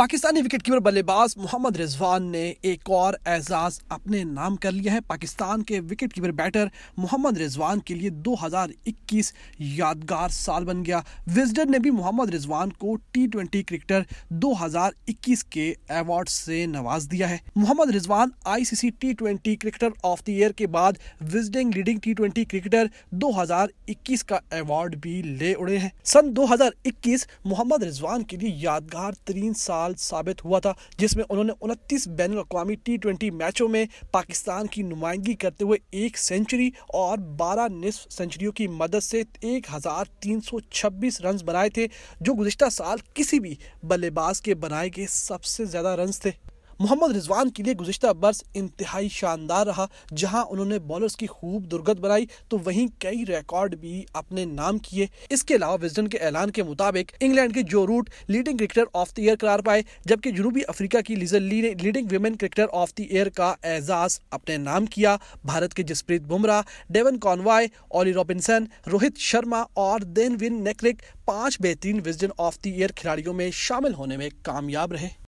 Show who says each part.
Speaker 1: Pakistani wicket keeper बल्लेबाज मोहम्मद रिजवान ने एक और एजाज अपने नाम कर लिया है पाकिस्तान के wicket keeper batter Mohammad Rizwan के लिए 2021 यादगार साल बन गया विजडन ने भी मोहम्मद रिजवान को टी ट्वेंटी क्रिकेटर 2021 के अवार्ड से नवाज दिया है Mohammad Rizwan ICC T twenty cricketer of the year के बाद visiting leading T twenty cricketer दो का अवार्ड भी ले उड़े हैं सन दो मोहम्मद रिजवान के लिए यादगार तरीन साल साल साबित हुआ था जिसमें उन्होंने उनतीस बैन अवी टी मैचों में पाकिस्तान की नुमाइंदगी करते हुए एक सेंचुरी और बारह निसफ सेंचुरियों की मदद से एक हजार तीन सौ छब्बीस रन बनाए थे जो गुजशत साल किसी भी बल्लेबाज के बनाए गए सबसे ज़्यादा रन थे मोहम्मद रिजवान के लिए गुजशत बर्स इंतहाई शानदार रहा जहां उन्होंने बॉलर्स की खूब दुर्गत बनाई तो वहीं कई रिकॉर्ड भी अपने नाम किए इसके अलावा विजडन के ऐलान के मुताबिक इंग्लैंड के Joe Root leading cricketer of the year करार पाए जबकि जनूबी अफ्रीका की लिजन ली ने leading women cricketer of the year का एजाज अपने नाम किया भारत के Jasprit Bumrah Devon Conway Ollie Robinson Rohit Sharma और देनविन नेकलिक पांच बेहतरीन विजडन ऑफ द ईयर खिलाड़ियों में शामिल होने में कामयाब रहे